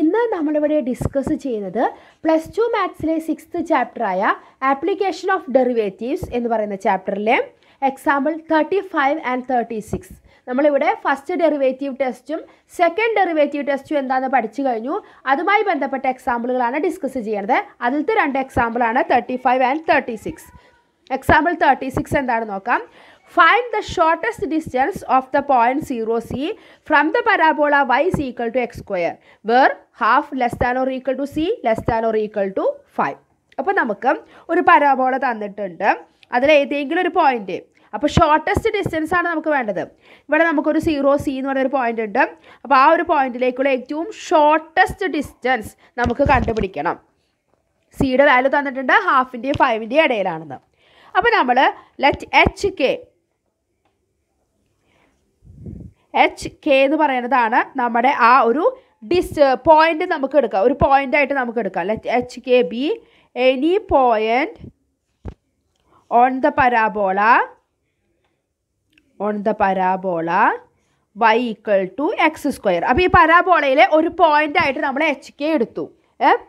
ഇന്ന് നമ്മളിവിടെ ഡിസ്കസ് ചെയ്യുന്നത് പ്ലസ് ടു മാത്സിലെ സിക്സ്ത് ചാപ്റ്ററായ ആപ്ലിക്കേഷൻ ഓഫ് ഡെറിവേറ്റീവ്സ് എന്ന് പറയുന്ന ചാപ്റ്ററിലെ example thirty five and thirty six നമ്മളിവിടെ ഫസ്റ്റ് ഡെറിവേറ്റീവ് ടെസ്റ്റും സെക്കൻഡ് ഡെറിവേറ്റീവ് ടെസ്റ്റും എന്താണെന്ന് പഠിച്ചു കഴിഞ്ഞു അതുമായി ബന്ധപ്പെട്ട എക്സാമ്പിളുകളാണ് ഡിസ്കസ് ചെയ്യുന്നത് അതിലത്തെ രണ്ട് എക്സാമ്പിളാണ് thirty five and thirty six example thirty six എന്താണ് നോക്കാം find the shortest distance of the point zero c from the parabola y is equal to X square where half less than or equal to c less than or equal to 5. അപ്പോൾ നമുക്ക് ഒരു parabola തന്നിട്ടുണ്ട് അതിൽ ഏതെങ്കിലും ഒരു point അപ്പോൾ shortest distance ആണ് നമുക്ക് വേണ്ടത് ഇവിടെ നമുക്കൊരു സീറോ സി എന്ന് ഒരു പോയിന്റ് ഉണ്ട് അപ്പോൾ ആ ഒരു പോയിന്റിലേക്കുള്ള ഏറ്റവും ഷോർട്ടസ്റ്റ് ഡിസ്റ്റൻസ് നമുക്ക് കണ്ടുപിടിക്കണം സിയുടെ വാല്യൂ തന്നിട്ടുണ്ട് ഹാഫിൻ്റെയും ഫൈവിൻ്റെയും ഇടയിലാണെന്ന് അപ്പോൾ നമ്മൾ let h k h k എന്ന് പറയുന്നതാണ് നമ്മുടെ ആ ഒരു ഡിസ് പോയിന്റ് നമുക്ക് എടുക്കാം ഒരു പോയിന്റ് ആയിട്ട് നമുക്ക് എടുക്കാം h k be any point on the parabola on the parabola y equal to X square അപ്പോൾ ഈ പരാബോളയിലെ ഒരു പോയിന്റ് ആയിട്ട് നമ്മൾ എച്ച് കെ എടുത്തു ഏഹ്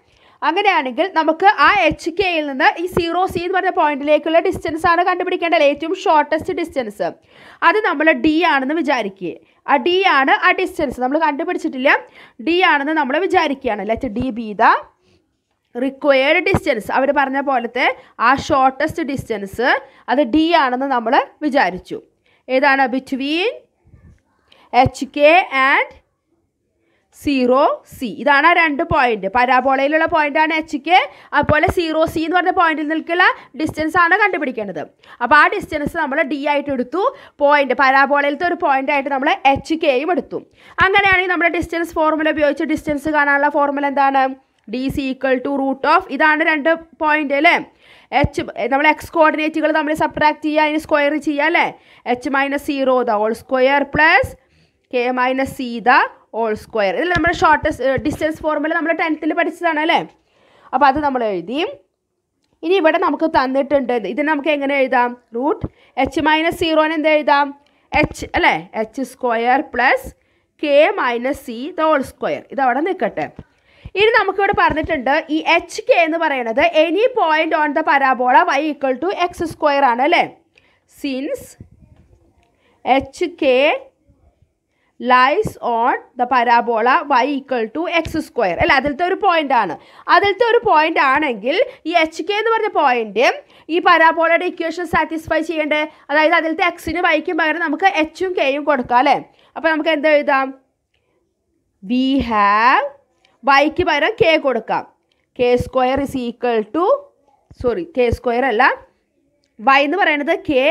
അങ്ങനെയാണെങ്കിൽ നമുക്ക് ആ എച്ച് കെയിൽ നിന്ന് ഈ സീറോ സി എന്ന് പറഞ്ഞ പോയിന്റിലേക്കുള്ള ഡിസ്റ്റൻസ് ആണ് കണ്ടുപിടിക്കേണ്ടത് ഏറ്റവും ഷോർട്ടസ്റ്റ് ഡിസ്റ്റൻസ് അത് നമ്മൾ ഡി ആണെന്ന് വിചാരിക്കുക ആ ഡി ആണ് ആ ഡിസ്റ്റൻസ് നമ്മൾ കണ്ടുപിടിച്ചിട്ടില്ല ഡി ആണെന്ന് നമ്മൾ വിചാരിക്കുകയാണ് let D be the required distance അവർ പറഞ്ഞ പോലത്തെ ആ ഷോർട്ടസ്റ്റ് ഡിസ്റ്റൻസ് അത് ഡി ആണെന്ന് നമ്മൾ വിചാരിച്ചു ഏതാണ് between h k and zero c ഇതാണ് ആ രണ്ട് പോയിന്റ് പരാബോളയിലുള്ള പോയിന്റാണ് കെ അതുപോലെ സീറോ സി എന്ന് പറഞ്ഞ പോയിന്റിൽ നിൽക്കുള്ള ഡിസ്റ്റൻസ് ആണ് കണ്ടുപിടിക്കേണ്ടത് അപ്പോൾ ആ ഡിസ്റ്റൻസ് നമ്മൾ ഡി ആയിട്ട് എടുത്തു പോയിന്റ് പരാബോളയിലത്തെ ഒരു പോയിന്റ് ആയിട്ട് നമ്മൾ എച്ച് കെയും എടുത്തു അങ്ങനെയാണെങ്കിൽ നമ്മുടെ ഡിസ്റ്റൻസ് ഫോർമുല ഉപയോഗിച്ച് ഡിസ്റ്റൻസ് കാണാനുള്ള ഫോർമുല എന്താണ് D is equal to root of ഇതാണ് രണ്ട് പോയിന്റ് അല്ലേ എച്ച് നമ്മൾ എക്സ് കോർഡിനേറ്റുകൾ നമ്മൾ സബ്ട്രാക്ട് ചെയ്യുക അതിന് സ്ക്വയർ ചെയ്യുക അല്ലേ h minus zero the whole square plus k minus c the whole square ഇതിൽ നമ്മൾ ഷോർട്ടസ്റ്റ് ഡിസ്റ്റൻസ് ഫോർമുല നമ്മൾ ടെൻത്തിൽ പഠിച്ചതാണ് അല്ലേ അപ്പോൾ അത് നമ്മൾ എഴുതി ഇനി ഇവിടെ നമുക്ക് തന്നിട്ടുണ്ട് ഇത് നമുക്ക് എങ്ങനെ എഴുതാം റൂട്ട് എച്ച് മൈനസ് സീറോന് എന്ത് എഴുതാം എച്ച് അല്ലേ h square plus k minus c the whole square ഇത് അവിടെ നിൽക്കട്ടെ ഇനി നമുക്കിവിടെ പറഞ്ഞിട്ടുണ്ട് ഈ എച്ച് കെ എന്ന് പറയുന്നത് any point on the parabola y equal to X square ആണ് അല്ലേ since h k lies on the parabola y equal to X square അല്ല അതിലത്തെ ഒരു പോയിന്റ് ആണ് അതിലത്തെ ഒരു പോയിന്റ് ആണെങ്കിൽ ഈ എച്ച് കെ എന്ന് പറഞ്ഞ പോയിന്റ് ഈ പരാബോളയുടെ ഇക്വേഷൻ സാറ്റിസ്ഫൈ ചെയ്യേണ്ടേ അതായത് അതിലത്തെ എക്സിന് വൈക്കും പകരം നമുക്ക് എച്ചും കെയും കൊടുക്കാം അല്ലേ അപ്പം നമുക്ക് എന്ത് എഴുതാം വി ഹാവ് വൈക്ക് പകരം കെ കൊടുക്കാം k square is equal to sorry k square അല്ല വൈ എന്ന് പറയുന്നത് കെ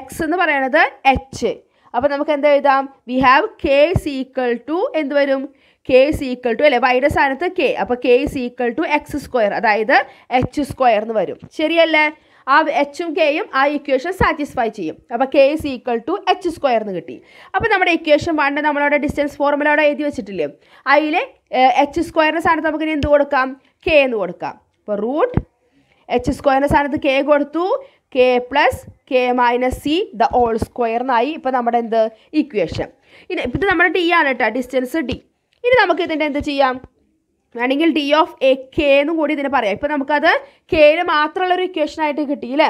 എക്സ് എന്ന് പറയുന്നത് എച്ച് അപ്പോൾ നമുക്ക് എന്താ എഴുതാം we have k is to എന്ത് വരും കെ ഇസ് ടു അല്ലേ വൈയുടെ സ്ഥാനത്ത് കെ അപ്പോൾ k is to X square അതായത് എച്ച് സ്ക്വയർ എന്ന് വരും ശരിയല്ലേ ആ എച്ചും കെയും ആ ഇക്വേഷൻ സാറ്റിസ്ഫൈ ചെയ്യും അപ്പോൾ k is equal to h square എന്ന് കിട്ടി അപ്പോൾ നമ്മുടെ ഇക്വേഷൻ വേണ്ട നമ്മളവിടെ ഡിസ്റ്റൻസ് ഫോർമുല അവിടെ എഴുതി വെച്ചിട്ടില്ലേ അതിലെ എച്ച് സ്ക്വയറിൻ്റെ സ്ഥാനത്ത് നമുക്ക് ഇനി എന്ത് കൊടുക്കാം കെ എന്ന് കൊടുക്കാം അപ്പോൾ റൂട്ട് എച്ച് സ്ക്വയറിൻ്റെ സ്ഥാനത്ത് കെ കൊടുത്തു k plus k minus c the whole square എന്നായി ഇപ്പം നമ്മുടെ എന്ത് ഇക്വേഷൻ ഇനി ഇത് നമ്മുടെ ടി ആണ് കേട്ടോ ഡിസ്റ്റൻസ് ഡി ഇനി നമുക്ക് ഇതിൻ്റെ എന്ത് ചെയ്യാം വേണമെങ്കിൽ ഡി ഓഫ് എ കെ എന്നും കൂടി ഇതിന് പറയാം ഇപ്പം നമുക്കത് കെയിൽ മാത്രമുള്ളൊരു ഒരു ഇക്വേഷനായിട്ട് കിട്ടിയില്ലേ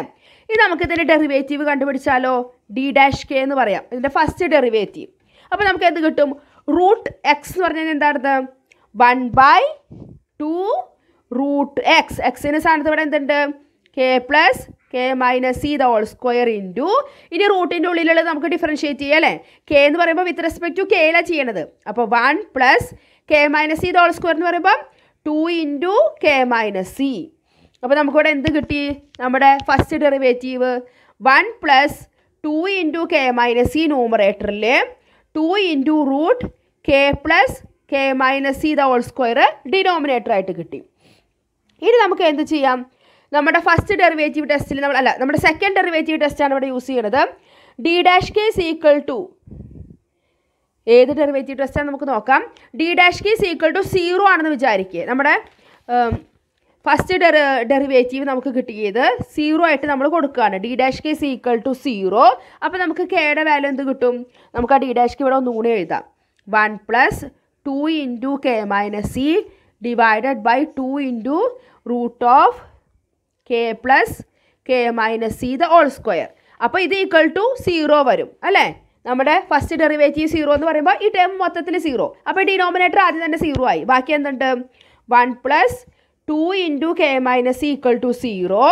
ഇനി നമുക്ക് ഇതിൻ്റെ ഡെറിവേറ്റീവ് കണ്ടുപിടിച്ചാലോ ഡി ഡാഷ് കെ എന്ന് പറയാം ഇതിൻ്റെ ഫസ്റ്റ് ഡെറിവേറ്റീവ് അപ്പോൾ നമുക്ക് എന്ത് കിട്ടും റൂട്ട് എക്സ് എന്ന് പറഞ്ഞാൽ എന്താണത് one by two root x എക്സിൻ്റെ സ്ഥാനത്ത് ഇവിടെ എന്തുണ്ട് k plus k minus c the whole square into ഇനി റൂട്ടിൻ്റെ ഉള്ളിലുള്ളത് നമുക്ക് ഡിഫറൻഷ്യേറ്റ് ചെയ്യാം അല്ലേ കെ എന്ന് പറയുമ്പോൾ വിത്ത് റെസ്പെക്ട് ടു കെയിലാണ് ചെയ്യണത് അപ്പോൾ one plus k minus c the whole square എന്ന് പറയുമ്പം two into k minus c അപ്പോൾ നമുക്കിവിടെ എന്ത് കിട്ടി നമ്മുടെ first derivative one plus two into k minus c ന്യൂമറേറ്ററിൽ two into root k plus k minus c the whole square denominator ആയിട്ട് കിട്ടി ഇനി നമുക്ക് എന്ത് ചെയ്യാം നമ്മുടെ ഫസ്റ്റ് ഡെറിവേറ്റീവ് ടെസ്റ്റിൽ നമ്മൾ അല്ല നമ്മുടെ സെക്കൻഡ് ഡെറിവേറ്റീവ് ടെസ്റ്റാണ് ഇവിടെ യൂസ് ചെയ്യുന്നത് D dash k is equal to ഏത് ഡെറിവേറ്റീവ് ടെസ്റ്റാണ് നമുക്ക് നോക്കാം D dash k is equal to zero ആണെന്ന് വിചാരിക്കുക നമ്മുടെ ഫസ്റ്റ് ഡെറി ഡെറിവേറ്റീവ് നമുക്ക് കിട്ടിയത് സീറോ ആയിട്ട് നമ്മൾ കൊടുക്കുകയാണ് D dash k is equal to zero അപ്പോൾ നമുക്ക് കെയുടെ വാല്യൂ എന്ത് കിട്ടും നമുക്ക് ആ ഡി ഡാഷ് കെ ഇവിടെ ഒന്നുകൂടി എഴുതാം one plus two into k minus c divided by two into root of k plus k minus c the whole square അപ്പോൾ ഇത് ഈക്വൽ ടു സീറോ വരും അല്ലേ നമ്മുടെ ഫസ്റ്റ് ഡെറിവേറ്റീവ് സീറോ എന്ന് പറയുമ്പോൾ ഈ ടേം മൊത്തത്തിൽ സീറോ അപ്പോൾ ഡിനോമിനേറ്റർ ആദ്യം തന്നെ സീറോ ആയി ബാക്കി എന്തുണ്ട് one plus two into k minus c equal to zero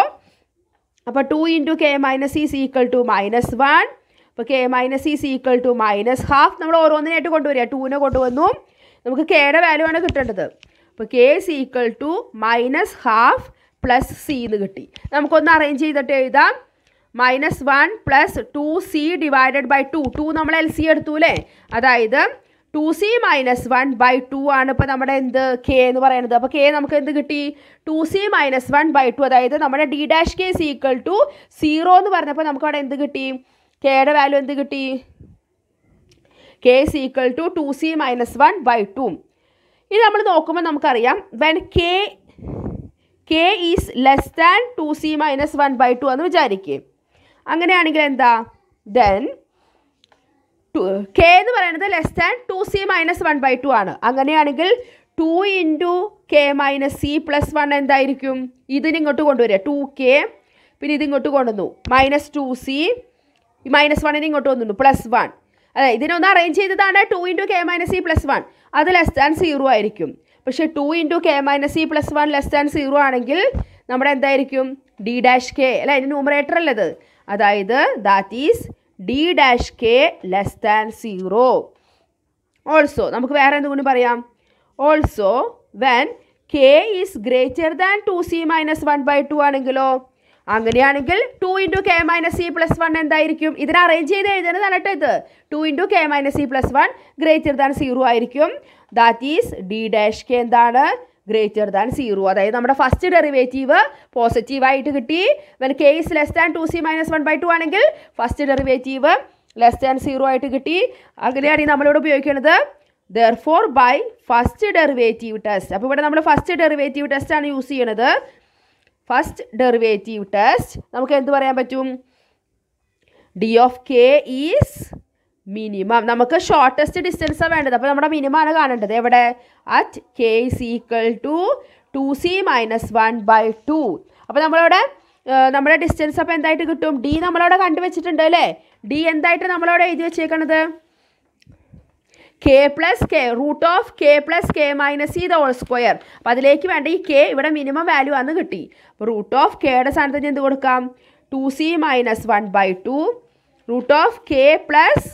അപ്പോൾ two into k minus c is equal to minus one അപ്പോൾ k minus c is equal to minus half നമ്മൾ ഓരോന്നിനായിട്ട് കൊണ്ടുവരിക ടൂവിനെ കൊണ്ടുവന്നു നമുക്ക് കെയുടെ വാല്യൂ ആണ് കിട്ടേണ്ടത് അപ്പോൾ k is equal to minus half plus c എന്ന് കിട്ടി നമുക്കൊന്ന് അറേഞ്ച് ചെയ്തിട്ട് എഴുതാം minus one plus two c divided by two two നമ്മൾ എൽ സി എടുത്തു അല്ലേ അതായത് two c minus one by two ആണ് ഇപ്പോൾ നമ്മുടെ എന്ത് കെ എന്ന് പറയുന്നത് അപ്പോൾ കെ നമുക്ക് എന്ത് കിട്ടി two c minus one by two അതായത് നമ്മുടെ D dash k is equal to zero എന്ന് പറഞ്ഞപ്പോൾ നമുക്ക് അവിടെ എന്ത് കിട്ടി കെയുടെ വാല്യൂ എന്ത് കിട്ടി k is equal to two c minus one by two ഇനി നമ്മൾ നോക്കുമ്പോൾ നമുക്കറിയാം when k k is less than two c minus one by two എന്ന് വിചാരിക്കുക അങ്ങനെയാണെങ്കിൽ എന്താ ദെൻ ടു കെ എന്ന് പറയുന്നത് less than two c minus one by two ആണ് അങ്ങനെയാണെങ്കിൽ two into k minus c plus one എന്തായിരിക്കും ഇതിനിങ്ങോട്ട് കൊണ്ടുവരിക ടു കെ പിന്നെ ഇതിങ്ങോട്ട് കൊണ്ടുവന്നു മൈനസ് ടു സി മൈനസ് വണ്ണിന് ഇങ്ങോട്ട് വന്നു പ്ലസ് വൺ അതെ ഇതിനൊന്ന് അറേഞ്ച് ചെയ്തതാണ് two into k minus c plus one അത് ലെസ് ദാൻ സീറോ ആയിരിക്കും പക്ഷെ two into k minus e plus one less than zero ആണെങ്കിൽ നമ്മുടെ എന്തായിരിക്കും ഡി ഡാഷ് കെ അല്ല അതിൻ്റെ ന്യൂമറേറ്റർ അല്ലത് അതായത് that is D dash k less than zero also നമുക്ക് വേറെ എന്തുകൊണ്ട് പറയാം also when k is greater than two c minus one by two ആണെങ്കിലോ അങ്ങനെയാണെങ്കിൽ two into k minus c plus one എന്തായിരിക്കും ഇതിനെ അറേഞ്ച് ചെയ്ത് എഴുതുന്നത് കേട്ടോ ഇത് two into k minus c plus one greater than zero ആയിരിക്കും that is D dash k എന്താണ് ഗ്രേറ്റർ ദാൻ സീറോ അതായത് നമ്മുടെ ഫസ്റ്റ് ഡെറിവേറ്റീവ് പോസിറ്റീവ് ആയിട്ട് കിട്ടി when k is less than two c minus one by two ആണെങ്കിൽ first derivative less than zero ആയിട്ട് കിട്ടി അങ്ങനെയാണ് നമ്മളിവിടെ ഉപയോഗിക്കുന്നത് therefore by first derivative test അപ്പോൾ ഇവിടെ നമ്മൾ ഫസ്റ്റ് ഡെറിവേറ്റീവ് ടെസ്റ്റ് ആണ് യൂസ് ചെയ്യണത് ഫസ്റ്റ് ഡെറിവേറ്റീവ് ടെസ്റ്റ് നമുക്ക് എന്ത് പറയാൻ പറ്റും D of k is minimum നമുക്ക് ഷോർട്ടസ്റ്റ് ഡിസ്റ്റൻസാണ് വേണ്ടത് അപ്പോൾ നമ്മുടെ മിനിമമാണ് കാണേണ്ടത് എവിടെ at k is equal to two c minus one by to അപ്പോൾ നമ്മളവിടെ നമ്മുടെ ഡിസ്റ്റൻസ് അപ്പോൾ എന്തായിട്ട് കിട്ടും ഡി നമ്മളവിടെ കണ്ടുവച്ചിട്ടുണ്ട് അല്ലേ ഡി എന്തായിട്ട് നമ്മളവിടെ എഴുതി വെച്ചേക്കണത് k plus k root of k plus k minus e the whole square അപ്പോൾ അതിലേക്ക് വേണ്ട ഈ കെ ഇവിടെ മിനിമം വാല്യൂ ആണെന്ന് കിട്ടി അപ്പോൾ റൂട്ട് ഓഫ് കെയുടെ സ്ഥാനത്ത് എന്ത് കൊടുക്കാം two c minus one by two root of k plus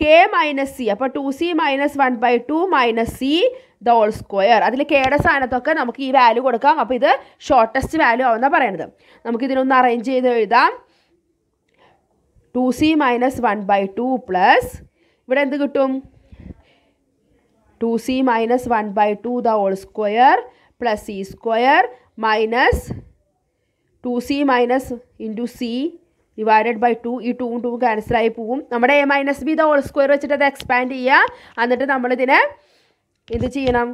k minus c അപ്പോൾ two c minus one by two minus c the whole square അതിൽ കെയുടെ സ്ഥാനത്തൊക്കെ നമുക്ക് ഈ വാല്യൂ കൊടുക്കാം അപ്പോൾ ഇത് ഷോർട്ടസ്റ്റ് വാല്യൂ ആവുന്ന പറയണത് നമുക്കിതിനൊന്ന് അറേഞ്ച് ചെയ്ത് എഴുതാം two c minus one by two plus ഇവിടെ എന്ത് കിട്ടും two c minus one by two the whole square plus c square minus two c minus into c divided by two ഈ ടൂവും ടൂവും ക്യാൻസലായി പോവും നമ്മുടെ a minus b the whole square വെച്ചിട്ട് അത് എക്സ്പാൻഡ് ചെയ്യുക എന്നിട്ട് നമ്മളിതിനെ എന്ത് ചെയ്യണം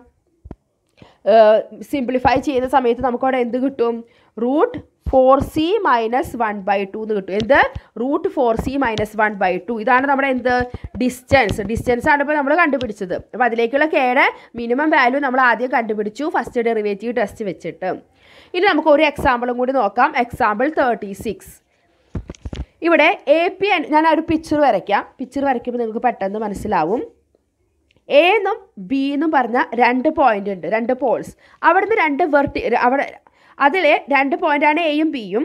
സിംപ്ലിഫൈ ചെയ്യുന്ന സമയത്ത് നമുക്കവിടെ എന്ത് കിട്ടും root four c minus one by two എന്ന് കിട്ടും എന്ത് root four c minus one by two ഇതാണ് നമ്മുടെ എന്ത് ഡിസ്റ്റൻസ് ഡിസ്റ്റൻസ് ആണ് ഇപ്പോൾ നമ്മൾ കണ്ടുപിടിച്ചത് അപ്പോൾ അതിലേക്കുള്ള കേടെ മിനിമം വാല്യൂ നമ്മൾ ആദ്യം കണ്ടുപിടിച്ചു ഫസ്റ്റ് ഡെറിവേറ്റീവ് ടെസ്റ്റ് വെച്ചിട്ട് ഇനി നമുക്ക് ഒരു എക്സാമ്പിളും കൂടി നോക്കാം എക്സാമ്പിൾ തേർട്ടി സിക്സ് ഇവിടെ എ പി ഞാൻ ഒരു പിക്ചർ വരയ്ക്കാം പിക്ചർ വരയ്ക്കുമ്പോൾ നിങ്ങൾക്ക് പെട്ടെന്ന് മനസ്സിലാവും എ എന്നും ബി എന്നും പറഞ്ഞ രണ്ട് പോയിന്റ് ഉണ്ട് രണ്ട് പോൾസ് നിന്ന് രണ്ട് വെർട്ടി അവിടെ അതിൽ രണ്ട് പോയിന്റാണ് എയും ബിയും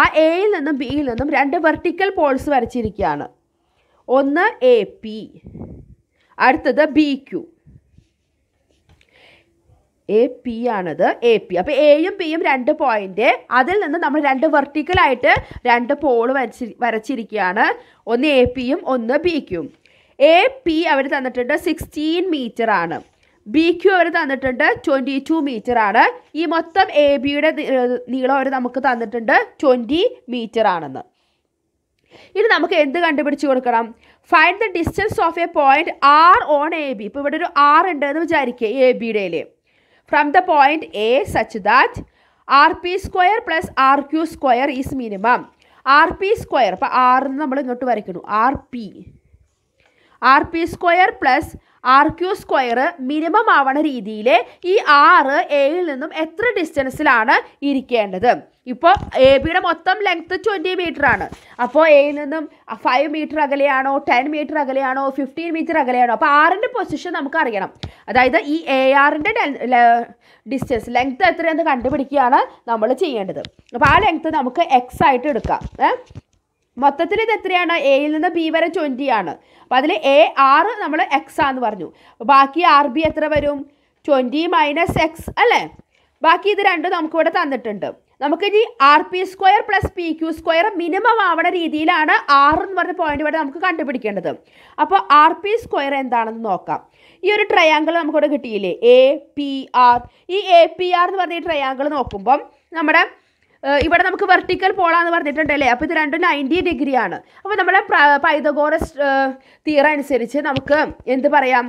ആ എയിൽ നിന്നും ബിയിൽ നിന്നും രണ്ട് വെർട്ടിക്കൽ പോൾസ് വരച്ചിരിക്കുകയാണ് ഒന്ന് എ പി അടുത്തത് ബി ക്യൂ എ പി ആണത് എ പി അപ്പോൾ എയും പിയും രണ്ട് പോയിന്റ് അതിൽ നിന്ന് നമ്മൾ രണ്ട് വെർട്ടിക്കലായിട്ട് രണ്ട് പോൾ വരച്ച് വരച്ചിരിക്കുകയാണ് ഒന്ന് എ പിയും ഒന്ന് ബി ക്യൂം എ പി അവർ തന്നിട്ടുണ്ട് സിക്സ്റ്റീൻ മീറ്റർ ആണ് ബി ക്യു അവർ തന്നിട്ടുണ്ട് ട്വൻറ്റി ടു മീറ്റർ ആണ് ഈ മൊത്തം എ ബിയുടെ നീളം അവർ നമുക്ക് തന്നിട്ടുണ്ട് ട്വൻറ്റി മീറ്റർ ആണെന്ന് ഇനി നമുക്ക് എന്ത് കണ്ടുപിടിച്ച് കൊടുക്കണം find the distance of a point R on A B ഇപ്പോൾ ഇവിടെ ഒരു ആർ ഉണ്ട് എന്ന് വിചാരിക്കുക എ ബിയുടെ from the point A such that rp square plus rq square is minimum rp square അപ്പോൾ ആറിന് നമ്മൾ ഇങ്ങോട്ട് വരയ്ക്കുന്നു rp rp square plus R Q square minimum ആവണ രീതിയിൽ ഈ ആറ് എയിൽ നിന്നും എത്ര ഡിസ്റ്റൻസിലാണ് ഇരിക്കേണ്ടത് ഇപ്പോൾ എ ബിയുടെ മൊത്തം ലെങ്ത്ത് ട്വൻറ്റി മീറ്റർ ആണ് അപ്പോൾ എയിൽ നിന്നും ഫൈവ് മീറ്റർ അകലെയാണോ ടെൻ മീറ്റർ അകലെയാണോ ഫിഫ്റ്റീൻ മീറ്റർ അകലെയാണോ അപ്പോൾ ആറിൻ്റെ പൊസിഷൻ നമുക്ക് അറിയണം അതായത് ഈ എ ആറിൻ്റെ ഡിസ്റ്റൻസ് ലെങ്ത്ത് എത്രയെന്ന് കണ്ടുപിടിക്കുകയാണ് നമ്മൾ ചെയ്യേണ്ടത് അപ്പോൾ ആ ലെങ്ത്ത് നമുക്ക് എക്സ് ആയിട്ട് എടുക്കാം ഏ മൊത്തത്തിൽ ഇത് എത്രയാണ് എയിൽ നിന്ന് ബി വരെ ട്വൻറ്റി ആണ് അപ്പോൾ അതിൽ എ ആറ് നമ്മൾ എക്സ് ആന്ന് പറഞ്ഞു ബാക്കി ആർ ബി എത്ര വരും ട്വൻറ്റി മൈനസ് എക്സ് അല്ലേ ബാക്കി ഇത് രണ്ടും നമുക്കിവിടെ തന്നിട്ടുണ്ട് നമുക്ക് നമുക്കിനി R P square plus P Q square minimum ആവണ രീതിയിലാണ് ആറ് എന്ന് പറഞ്ഞ പോയിന്റ് ഇവിടെ നമുക്ക് കണ്ടുപിടിക്കേണ്ടത് അപ്പോൾ ആർ പി സ്ക്വയർ എന്താണെന്ന് നോക്കാം ഈ ഒരു ട്രയാങ്കിൾ നമുക്കിവിടെ കിട്ടിയില്ലേ എ പി ആർ ഈ എ പി ആർ എന്ന് പറഞ്ഞ ഈ ട്രയാങ്കിൾ നോക്കുമ്പം നമ്മുടെ ഇവിടെ നമുക്ക് വെർട്ടിക്കൽ പോളാന്ന് പറഞ്ഞിട്ടുണ്ടല്ലേ അപ്പോൾ ഇത് രണ്ടും നയൻറ്റി ഡിഗ്രിയാണ് അപ്പോൾ നമ്മുടെ പൈതഗോറസ് തീറ അനുസരിച്ച് നമുക്ക് എന്ത് പറയാം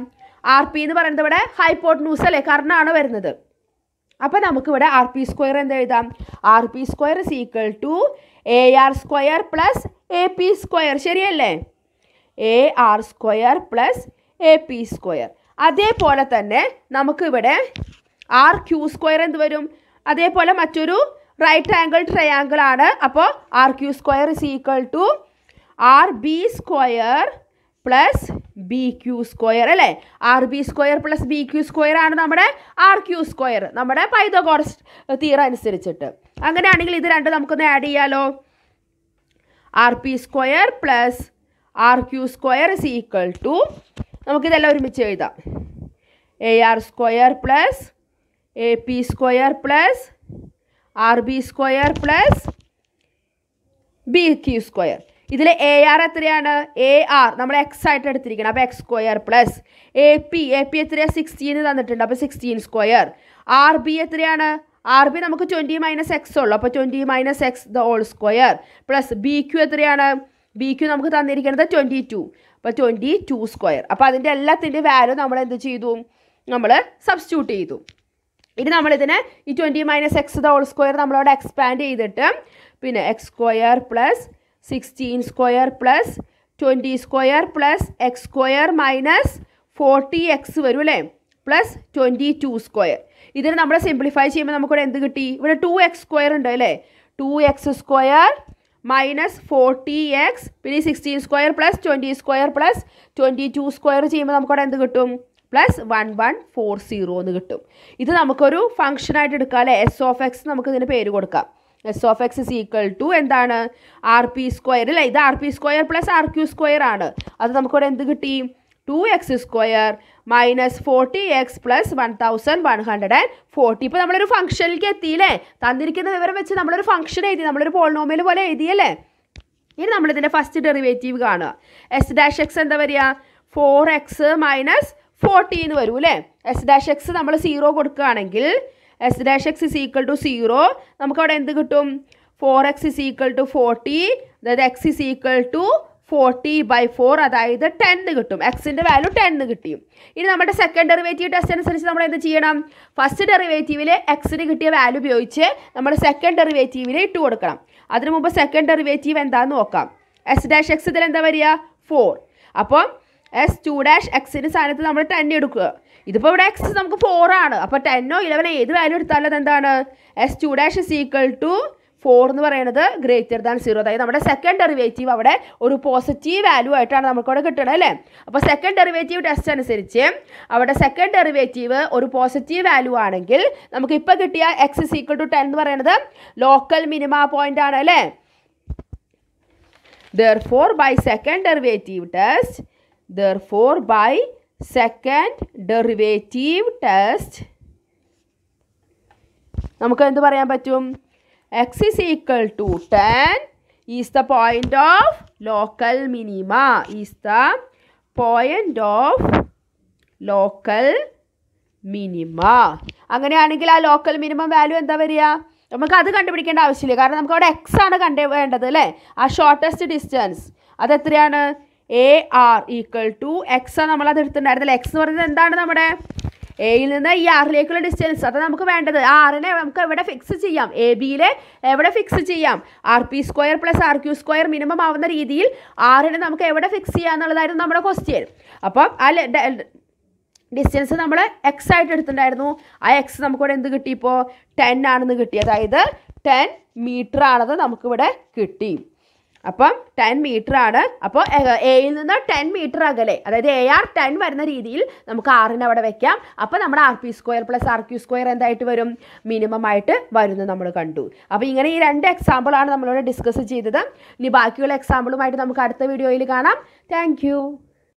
ആർ പി എന്ന് പറയുന്നത് ഇവിടെ ഹൈപ്പോട്ട്നൂസ് അല്ലേ കർണാണ് വരുന്നത് അപ്പോൾ നമുക്കിവിടെ ആർ പി സ്ക്വയർ എന്ത് എഴുതാം R P square is equal to A R square plus A P square ശരിയല്ലേ A R square plus A P square അതേപോലെ തന്നെ നമുക്കിവിടെ ആർ ക്യൂ സ്ക്വയർ എന്ത് വരും അതേപോലെ മറ്റൊരു റൈറ്റ് ആംഗിൾ ട്രയാങ്കിൾ ആണ് അപ്പോൾ R Q square is equal to R B square plus B Q square അല്ലേ R B square plus B Q square ആണ് നമ്മുടെ ആർ ക്യൂ സ്ക്വയർ നമ്മുടെ പൈതഗോറസ് തീറ അനുസരിച്ചിട്ട് അങ്ങനെയാണെങ്കിൽ ഇത് രണ്ട് നമുക്കൊന്ന് ആഡ് ചെയ്യാലോ R P square plus R Q square is equal to നമുക്കിതെല്ലാം ഒരുമിച്ച് എഴുതാം A R square plus A P square plus R B square plus B Q square ഇതിൽ എ ആർ എത്രയാണ് എ ആർ നമ്മൾ എക്സ് ആയിട്ട് എടുത്തിരിക്കണം അപ്പോൾ X square plus A P A P എത്രയാണ് സിക്സ്റ്റീൻ തന്നിട്ടുണ്ട് അപ്പോൾ സിക്സ്റ്റീൻ സ്ക്വയർ ആർ ബി എത്രയാണ് ആർ ബി നമുക്ക് ട്വൻറ്റി മൈനസ് എക്സ് ഉള്ളു അപ്പോൾ twenty minus X the whole square plus B Q എത്രയാണ് ബി ക്യു നമുക്ക് തന്നിരിക്കുന്നത് ട്വൻറ്റി ടു അപ്പോൾ ട്വൻറ്റി ടു സ്ക്വയർ അപ്പോൾ അതിൻ്റെ എല്ലാത്തിൻ്റെ വാല്യൂ നമ്മൾ എന്ത് ചെയ്തു നമ്മൾ സബ്സ്റ്റ്യൂട്ട് ചെയ്തു ഇനി നമ്മളിതിന് ഈ twenty minus X the whole square നമ്മളവിടെ എക്സ്പാൻഡ് ചെയ്തിട്ട് പിന്നെ X square plus sixteen square plus twenty square plus X square minus forty X വരും അല്ലേ പ്ലസ് ട്വൻറ്റി ടു സ്ക്വയർ ഇതിന് നമ്മൾ സിംപ്ലിഫൈ ചെയ്യുമ്പോൾ നമുക്കിവിടെ എന്ത് കിട്ടി ഇവിടെ ടു എക്സ് സ്ക്വയർ ഉണ്ട് അല്ലേ two X square minus forty X പിന്നെ sixteen square plus twenty square plus twenty two square ചെയ്യുമ്പോൾ നമുക്കവിടെ എന്ത് കിട്ടും plus one one four zero എന്ന് കിട്ടും ഇത് നമുക്കൊരു ഫംഗ്ഷനായിട്ട് എടുക്കാം അല്ലെ എസ് ഓഫ് എക്സ് നമുക്ക് ഇതിന് പേര് കൊടുക്കാം S of X is equal to എന്താണ് ആർ പി സ്ക്വയർ അല്ലേ ഇത് R P square plus R Q square ആണ് അത് നമുക്കിവിടെ എന്ത് കിട്ടി two X square minus forty X plus one thousand one hundred and forty ഇപ്പോൾ നമ്മളൊരു ഫംഗ്ഷനിലേക്ക് എത്തിയില്ലേ തന്നിരിക്കുന്ന വിവരം വെച്ച് നമ്മളൊരു ഫംഗ്ഷൻ എഴുതി നമ്മളൊരു പോളിനോമിയൽ പോലെ എഴുതിയല്ലേ ഇനി നമ്മളിതിൻ്റെ ഫസ്റ്റ് ഡെറിവേറ്റീവ് കാണുക എസ് ഡാഷ് എക്സ് എന്താ പറയുക ഫോർ എക്സ് മൈനസ് ഫോർട്ടീന്ന് വരും അല്ലേ എസ് ഡാഷ് എക്സ് നമ്മൾ സീറോ കൊടുക്കുകയാണെങ്കിൽ S dash X is equal to zero നമുക്കവിടെ എന്ത് കിട്ടും four X is equal to forty അതായത് X is equal to forty by four അതായത് ടെന്ന് കിട്ടും എക്സിൻ്റെ വാല്യൂ ടെന്ന് കിട്ടി ഇനി നമ്മുടെ സെക്കൻഡ് ഡെറിവേറ്റീവ് ടെസ്റ്റ് അനുസരിച്ച് നമ്മൾ എന്ത് ചെയ്യണം ഫസ്റ്റ് ഡെറിവേറ്റീവില് എക്സിന് കിട്ടിയ വാല്യൂ ഉപയോഗിച്ച് നമ്മൾ സെക്കൻഡ് ഡെറിവേറ്റീവിൽ ഇട്ട് കൊടുക്കണം അതിനു മുമ്പ് സെക്കൻഡ് ഡെറിവേറ്റീവ് എന്താണെന്ന് നോക്കാം എസ് ഡാഷ് എക്സ് ഇതിൽ എന്താ വരിക ഫോർ അപ്പം എസ് ടു ഡാഷ് എക്സിന് സ്ഥാനത്ത് നമ്മൾ ടെൻ എടുക്കുക ഇതിപ്പോൾ ഇവിടെ എക്സ് നമുക്ക് ഫോർ ആണ് അപ്പോൾ ടെന്നോ ഇലവനോ ഏത് വാല്യൂ എടുത്താലും അതെന്താണ് S two dash is equal to four എന്ന് പറയുന്നത് ഗ്രേറ്റർ ദാൻ സീറോ അതായത് നമ്മുടെ സെക്കൻഡ് ഡെറിവേറ്റീവ് അവിടെ ഒരു പോസിറ്റീവ് വാല്യൂ ആയിട്ടാണ് നമുക്കവിടെ കിട്ടണത് അല്ലേ അപ്പോൾ സെക്കൻഡ് ഡെറിവേറ്റീവ് ടെസ്റ്റ് അനുസരിച്ച് അവിടെ സെക്കൻഡ് ഡെറിവേറ്റീവ് ഒരു പോസിറ്റീവ് വാല്യൂ ആണെങ്കിൽ നമുക്ക് ഇപ്പോൾ കിട്ടിയ X is equal to ten എന്ന് പറയുന്നത് ലോക്കൽ മിനിമ പോയിന്റ് ആണ് അല്ലേ therefore by second derivative test Therefore, by second derivative test, നമുക്ക് എന്ത് പറയാൻ പറ്റും X is equal to ten is the point of local minima is the point of local minima അങ്ങനെയാണെങ്കിൽ ആ local minimum value എന്താ വരിക നമുക്ക് അത് കണ്ടുപിടിക്കേണ്ട ആവശ്യമില്ല കാരണം നമുക്ക് അവിടെ എക്സ് ആണ് കണ്ടു വേണ്ടത് അല്ലേ ആ ഷോർട്ടസ്റ്റ് ഡിസ്റ്റൻസ് അതെത്രയാണ് A R equal to X നമ്മൾ അത് എടുത്തിട്ടുണ്ടായിരുന്നില്ല എക്സ് എന്ന് പറയുന്നത് എന്താണ് നമ്മുടെ എയിൽ നിന്ന് ഈ ആറിലേക്കുള്ള ഡിസ്റ്റൻസ് അത് നമുക്ക് വേണ്ടത് ആ ആറിനെ നമുക്ക് എവിടെ ഫിക്സ് ചെയ്യാം എ ബിയിലെ എവിടെ ഫിക്സ് ചെയ്യാം R P square plus R Q square minimum ആവുന്ന രീതിയിൽ ആറിനെ നമുക്ക് എവിടെ ഫിക്സ് ചെയ്യാം എന്നുള്ളതായിരുന്നു നമ്മുടെ ക്വസ്റ്റ്യൻ അപ്പം ആ ഡിസ്റ്റൻസ് നമ്മൾ എക്സ് ആയിട്ട് എടുത്തിട്ടുണ്ടായിരുന്നു ആ എക്സ് നമുക്കിവിടെ എന്ത് കിട്ടി ഇപ്പോൾ ടെൻ ആണെന്ന് കിട്ടി അതായത് ടെൻ മീറ്റർ ആണത് നമുക്കിവിടെ കിട്ടി അപ്പം ടെൻ മീറ്റർ ആണ് അപ്പോൾ എയിൽ നിന്ന് ടെൻ മീറ്റർ അകലെ അതായത് എ ആർ ടെൻ വരുന്ന രീതിയിൽ നമുക്ക് ആറിന് അവിടെ വെക്കാം അപ്പോൾ നമ്മുടെ R P square plus R Q square എന്തായിട്ട് വരും മിനിമം ആയിട്ട് വരുന്നത് നമ്മൾ കണ്ടു അപ്പോൾ ഇങ്ങനെ ഈ രണ്ട് ആണ് നമ്മളിവിടെ ഡിസ്കസ് ചെയ്തത് ഇനി ബാക്കിയുള്ള എക്സാമ്പിളുമായിട്ട് നമുക്ക് അടുത്ത വീഡിയോയിൽ കാണാം താങ്ക്